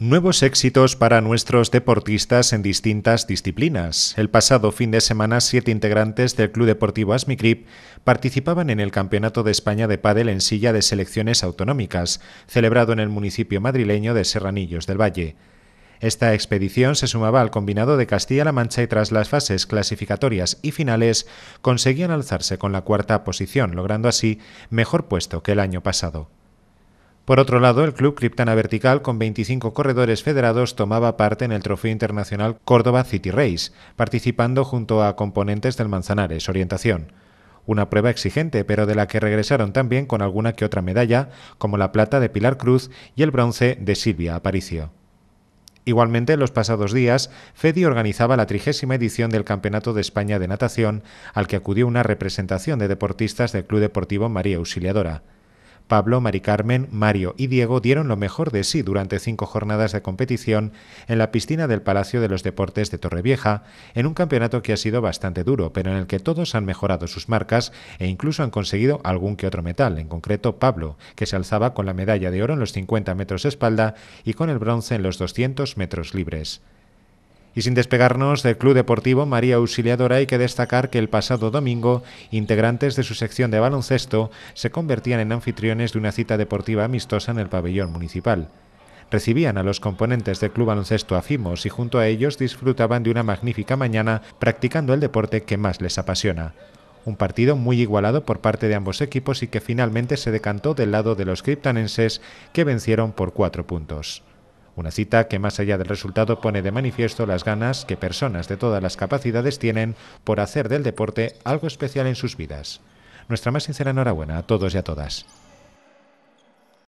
Nuevos éxitos para nuestros deportistas en distintas disciplinas. El pasado fin de semana, siete integrantes del Club Deportivo Asmicrip participaban en el Campeonato de España de Pádel en silla de selecciones autonómicas, celebrado en el municipio madrileño de Serranillos del Valle. Esta expedición se sumaba al combinado de Castilla-La Mancha y tras las fases clasificatorias y finales conseguían alzarse con la cuarta posición, logrando así mejor puesto que el año pasado. Por otro lado, el club Criptana Vertical, con 25 corredores federados, tomaba parte en el Trofeo Internacional Córdoba City Race, participando junto a componentes del Manzanares Orientación. Una prueba exigente, pero de la que regresaron también con alguna que otra medalla, como la plata de Pilar Cruz y el bronce de Silvia Aparicio. Igualmente, en los pasados días, FEDI organizaba la trigésima edición del Campeonato de España de Natación, al que acudió una representación de deportistas del Club Deportivo María Auxiliadora. Pablo, Mari Carmen, Mario y Diego dieron lo mejor de sí durante cinco jornadas de competición en la piscina del Palacio de los Deportes de Torrevieja, en un campeonato que ha sido bastante duro, pero en el que todos han mejorado sus marcas e incluso han conseguido algún que otro metal, en concreto Pablo, que se alzaba con la medalla de oro en los 50 metros de espalda y con el bronce en los 200 metros libres. Y sin despegarnos del Club Deportivo María Auxiliadora hay que destacar que el pasado domingo integrantes de su sección de baloncesto se convertían en anfitriones de una cita deportiva amistosa en el pabellón municipal recibían a los componentes del Club Baloncesto Afimos y junto a ellos disfrutaban de una magnífica mañana practicando el deporte que más les apasiona. Un partido muy igualado por parte de ambos equipos y que finalmente se decantó del lado de los criptanenses que vencieron por cuatro puntos. Una cita que más allá del resultado pone de manifiesto las ganas que personas de todas las capacidades tienen por hacer del deporte algo especial en sus vidas. Nuestra más sincera enhorabuena a todos y a todas.